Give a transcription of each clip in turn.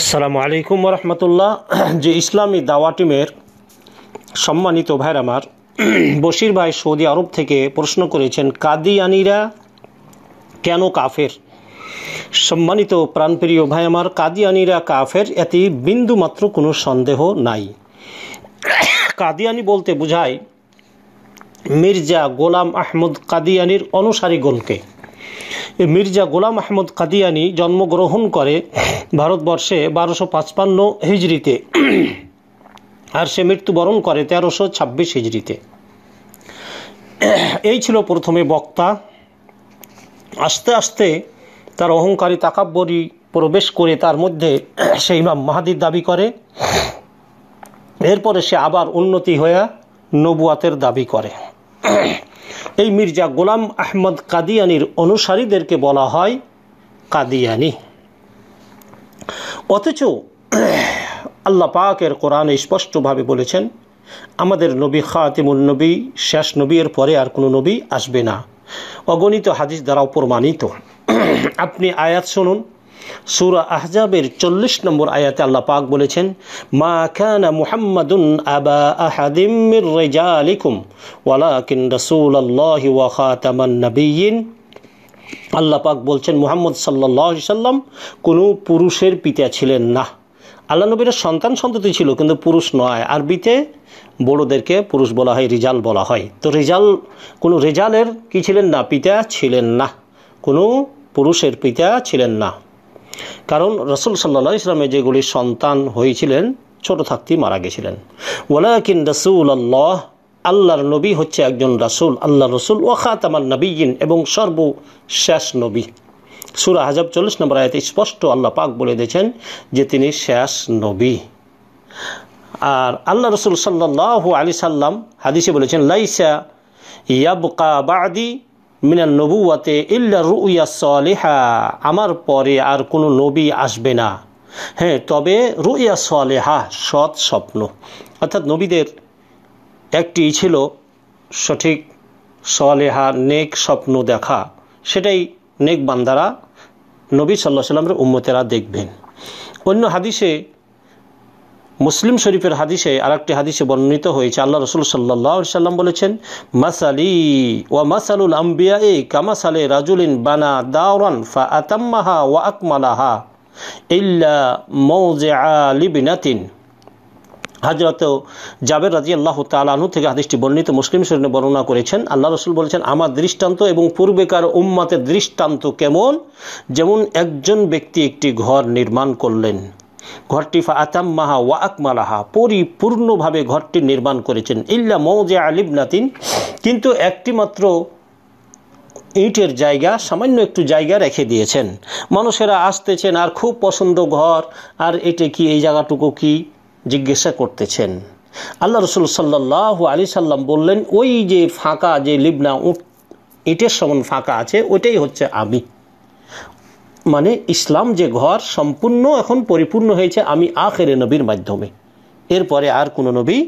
আসসালামু আলাইকুম রহমতুল্লাহ যে ইসলামী দাওয়া টিমের সম্মানিত ভাইর আমার বশির ভাই সৌদি আরব থেকে প্রশ্ন করেছেন কাদিয়ানিরা কেন কাফের সম্মানিত প্রাণপ্রিয় ভাই আমার কাদিয়ানিরা কাফের এতে বিন্দুমাত্র কোনো সন্দেহ নাই কাদিয়ানি বলতে বোঝায় মির্জা গোলাম আহমদ কাদিয়ানির অনুসারীগণকে মির্জা গোলাম আহমদ কাদিয়ানি জন্মগ্রহণ করে ভারতবর্ষে বারোশো পাঁচপান্ন হিজড়িতে আর সে মৃত্যুবরণ করে তেরোশো ছাব্বিশ হিজড়িতে এই ছিল প্রথমে বক্তা আস্তে আস্তে তার অহংকারী তাকাব্বরী প্রবেশ করে তার মধ্যে সে ইমাম মাহাদির দাবি করে এরপরে সে আবার উন্নতি হয়ে নবুয়াতের দাবি করে এই মির্জা গোলাম আহমদ কাদিয়ানির অনুসারীদেরকে বলা হয় কাদিয়ানি অথচ আল্লাহ পাকের কোরআনে স্পষ্টভাবে বলেছেন আমাদের নবী খাতিমুল নবী শেষ নবী এর পরে আর কোনো নবী আসবে না অগণিত হাদিস দ্বারাও প্রমাণিত আপনি আয়াত শুনুন সুরা আহজাবের চল্লিশ নম্বর আয়াতে আল্লাহ পাক বলেছেন মা খানা মুহাম্মাদুন আবা আহাদিমির রেজা আলিকুম ওয়ালাকিন রসুল আল্লাহ ওয়াখাতামান নবীন আল্লাহ পাক বলছেন মুহাম্মদ সাল্লাহ সাল্লাম কোনো পুরুষের পিতা ছিলেন না আল্লাহ নবীর সন্তান সন্ততি ছিল কিন্তু পুরুষ নয় আরবিতে বড়োদেরকে পুরুষ বলা হয় রিজাল বলা হয় তো রিজাল কোনো রেজালের কি ছিলেন না পিতা ছিলেন না কোনো পুরুষের পিতা ছিলেন না কারণ রসুল সাল্লা ইসলামে যেগুলি সন্তান হয়েছিলেন ছোট থাকতেই মারা গেছিলেন ওয়ালাকিন রসুল আল্লাহ আল্লাহর নবী হচ্ছে একজন রসুল আল্লাহ রসুল ও আমার নবীন এবং সর্বশেষ নবী সুরা হাজাব চল্লিশ নম্বর আয়তে স্পষ্ট আল্লাহ পাক বলে দিয়েছেন যে তিনি শেষ নবী আর আল্লাহ রসুল সাল্লাহ আলি সাল্লাম হাদিসে বলেছেন লাইসা ইয়াবকা বাদি মিনান নবুয়াতে ইল্লা রুইয়া সালেহা আমার পরে আর কোনো নবী আসবে না হ্যাঁ তবে রুইয়া সালেহা সৎ স্বপ্ন অর্থাৎ নবীদের একটি ছিল সঠিক সালেহা নেক স্বপ্ন দেখা সেটাই নেক বান্দারা নবী সাল্লাহ সাল্লামের উম্মতেরা দেখবেন অন্য হাদিসে মুসলিম শরীফের হাদিসে আর একটি হাদিসে বর্ণিত হয়েছে আল্লাহ রসুল সাল্লাহ সাল্লাম বলেছেন মাসালি ওয়া মাসালুল আম্বিয়া এ কামাসালে রাজুলিন বানা দাওরান ফা আতাম্মাহা ও আকমালাহা ইল্লা মৌজে আলিবিনাতিন হাজরত জাবের রাজি আল্লাহ তালু থেকে হাদিসটি বর্ণিত মুসলিম শরীরে বর্ণনা করেছেন আল্লাহ রসুল বলেছেন আমার দৃষ্টান্ত এবং পূর্বেকার উম্মাতের দৃষ্টান্ত কেমন যেমন একজন ব্যক্তি একটি ঘর নির্মাণ করলেন ঘরটি মাহা ওয়া আকমালাহা পরিপূর্ণভাবে ঘরটি নির্মাণ করেছেন ইল্লা মৌজে আলিব নাতিন কিন্তু একটিমাত্র ইটের জায়গা সামান্য একটু জায়গা রেখে দিয়েছেন মানুষেরা আসতেছেন আর খুব পছন্দ ঘর আর এটা কি এই জায়গাটুকু কি জিজ্ঞাসা করতেছেন আল্লাহ রসুল সাল্লাহ আলি সাল্লাম বললেন ওই যে ফাঁকা যে লিবনা উট ইটের সমান ফাঁকা আছে ওটাই হচ্ছে আমি মানে ইসলাম যে ঘর সম্পূর্ণ এখন পরিপূর্ণ হয়েছে আমি আখেরে নবীর মাধ্যমে এরপরে আর কোনো নবী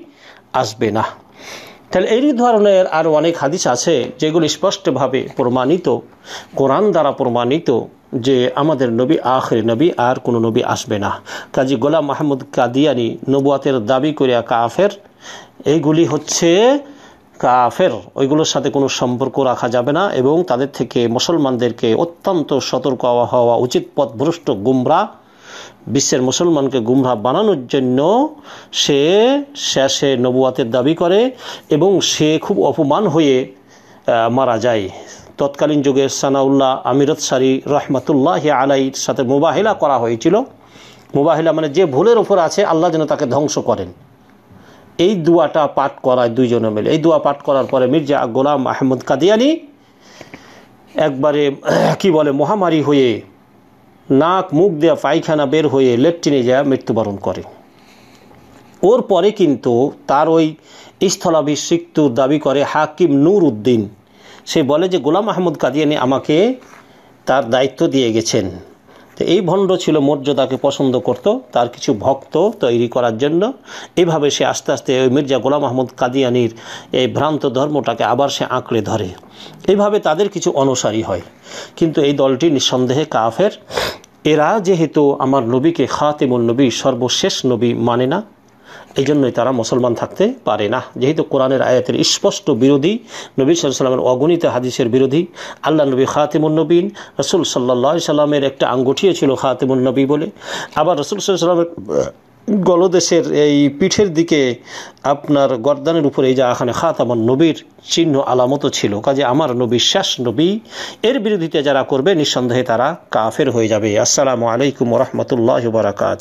আসবে না তাহলে এই ধরনের আর অনেক হাদিস আছে যেগুলি স্পষ্টভাবে প্রমাণিত কোরআন দ্বারা প্রমাণিত যে আমাদের নবী আখরি নবী আর কোনো নবী আসবে না কাজী গোলাম মাহমুদ কাদিয়ানি নবুয়াতের দাবি করিয়া কাফের এইগুলি হচ্ছে কাফের ওইগুলোর সাথে কোনো সম্পর্ক রাখা যাবে না এবং তাদের থেকে মুসলমানদেরকে অত্যন্ত সতর্ক হওয়া উচিত পথ ভ্রষ্ট গুমরা বিশ্বের মুসলমানকে গুমরা বানানোর জন্য সে শেষে নবুয়াতের দাবি করে এবং সে খুব অপমান হয়ে মারা যায় তৎকালীন যুগে সানাউল্লাহ আমিরত সারি রহমতুল্লাহ আলাইর সাথে মোবাহিলা করা হয়েছিল মোবাহিলা মানে যে ভুলের ওপর আছে আল্লাহ যেন তাকে ধ্বংস করেন এই দুয়াটা পাঠ করায় দুইজনে মিলে এই দুয়া পাঠ করার পরে মির্জা গোলাম আহমদ কাদিয়ানি একবারে কি বলে মহামারী হয়ে নাক মুখ দেওয়া পায়খানা বের হয়ে লেট্রিনে যা মৃত্যুবরণ করে ওর পরে কিন্তু তার ওই স্থলাভিষিক্ত দাবি করে হাকিম নূর উদ্দিন সে বলে যে গোলাম আহমদ কাদিয়ানি আমাকে তার দায়িত্ব দিয়ে গেছেন তো এই ভণ্ড ছিল মর্যাদাকে পছন্দ করত তার কিছু ভক্ত তৈরি করার জন্য এভাবে সে আস্তে আস্তে ওই মির্জা গোলাম আহমদ কাদিয়ানির এই ভ্রান্ত ধর্মটাকে আবার সে আঁকড়ে ধরে এভাবে তাদের কিছু অনুসারী হয় কিন্তু এই দলটি নিঃসন্দেহে কাফের এরা যেহেতু আমার নবীকে খাতেমুল নবী সর্বশেষ নবী মানে না এই জন্যই তারা মুসলমান থাকতে পারে না যেহেতু কোরআনের আয়াতের স্পষ্ট বিরোধী নবী সাল্লামের অগণিত হাদিসের বিরোধী আল্লাহ নবী খাতিমুন্নবীন রসুল সাল্লাহ সাল্লামের একটা আঙ্গুঠিও ছিল খাতিমুন্নবী বলে আবার রসুল সাল্লামের গলদেশের এই পিঠের দিকে আপনার গর্দানের উপরে এই যে এখানে খাত আমার নবীর চিহ্ন আলামত ছিল কাজে আমার নবী শেষ নবী এর বিরোধিতা যারা করবে নিঃসন্দেহে তারা কাফের হয়ে যাবে আসসালামু আলাইকুম রহমতুল্লাহ বারাকাত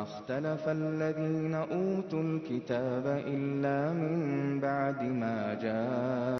مَا اختلف الذين أوتوا الكتاب إلا من بعد ما جاء